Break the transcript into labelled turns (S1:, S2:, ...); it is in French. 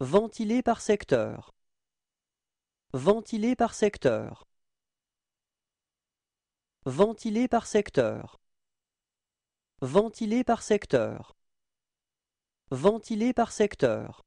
S1: Ventilé par secteur. Ventilé par secteur. Ventilé par secteur. Ventilé par secteur. Ventilé par secteur.